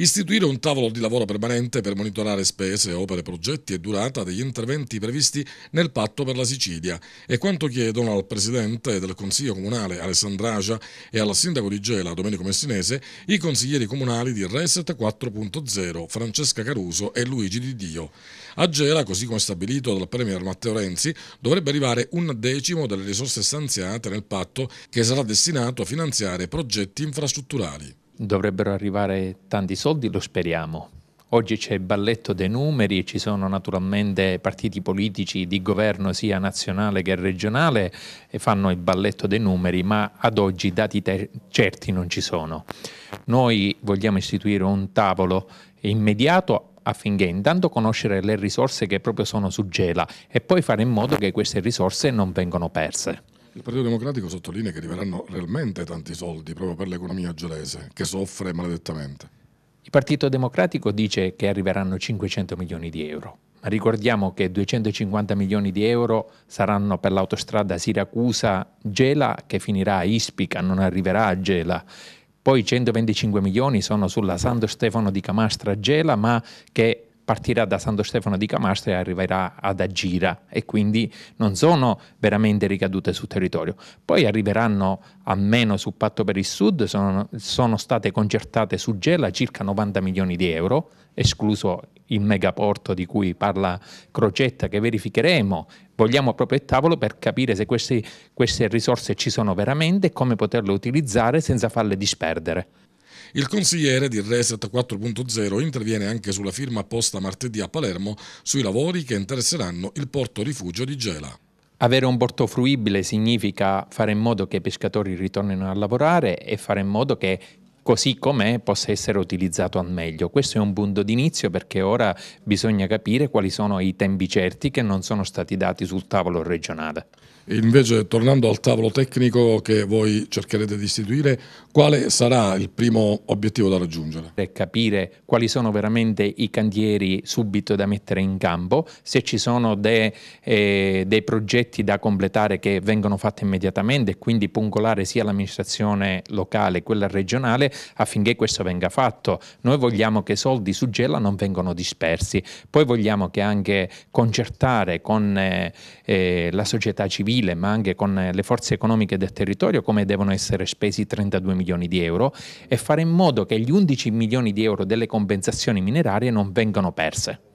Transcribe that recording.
istituire un tavolo di lavoro permanente per monitorare spese, opere, progetti e durata degli interventi previsti nel patto per la Sicilia. È quanto chiedono al Presidente del Consiglio Comunale Alessandra Alessandragia e alla Sindaco di Gela Domenico Messinese i consiglieri comunali di Reset 4.0 Francesca Caruso e Luigi Di Dio. A Gela, così come stabilito dal Premier Matteo Renzi, dovrebbe arrivare un decimo delle risorse stanziate nel patto che sarà destinato a finanziare progetti infrastrutturali dovrebbero arrivare tanti soldi, lo speriamo. Oggi c'è il balletto dei numeri, ci sono naturalmente partiti politici di governo sia nazionale che regionale e fanno il balletto dei numeri, ma ad oggi dati te- certi non ci sono. Noi vogliamo istituire un tavolo immediato affinché intanto conoscere le risorse che proprio sono su Gela e poi fare in modo che queste risorse non vengano perse. Il Partito Democratico sottolinea che arriveranno realmente tanti soldi proprio per l'economia gelese, che soffre maledettamente. Il Partito Democratico dice che arriveranno 500 milioni di euro, ma ricordiamo che 250 milioni di euro saranno per l'autostrada Siracusa-Gela che finirà a Ispica, non arriverà a Gela. Poi 125 milioni sono sulla Santo Stefano di Camastra-Gela, ma che partirà da Santo Stefano di Camastra e arriverà ad Agira e quindi non sono veramente ricadute sul territorio. Poi arriveranno almeno sul patto per il sud, sono, sono state concertate su Gela circa 90 milioni di euro, escluso il megaporto di cui parla Crocetta che verificheremo, vogliamo proprio il tavolo per capire se queste, queste risorse ci sono veramente e come poterle utilizzare senza farle disperdere. Il consigliere di Reset 4.0 interviene anche sulla firma apposta martedì a Palermo sui lavori che interesseranno il porto rifugio di Gela. Avere un porto fruibile significa fare in modo che i pescatori ritornino a lavorare e fare in modo che così com'è possa essere utilizzato al meglio. Questo è un punto d'inizio perché ora bisogna capire quali sono i tempi certi che non sono stati dati sul tavolo regionale. Invece, tornando al tavolo tecnico che voi cercherete di istituire, quale sarà il primo obiettivo da raggiungere? È capire quali sono veramente i cantieri subito da mettere in campo, se ci sono dei, eh, dei progetti da completare che vengono fatti immediatamente e quindi pungolare sia l'amministrazione locale che quella regionale affinché questo venga fatto. Noi vogliamo che i soldi su Gela non vengano dispersi, poi vogliamo che anche concertare con eh, eh la società civile, ma anche con eh, le forze economiche del territorio, come devono essere spesi 32 milioni di euro e fare in modo che gli 11 milioni di euro delle compensazioni minerarie non vengano perse.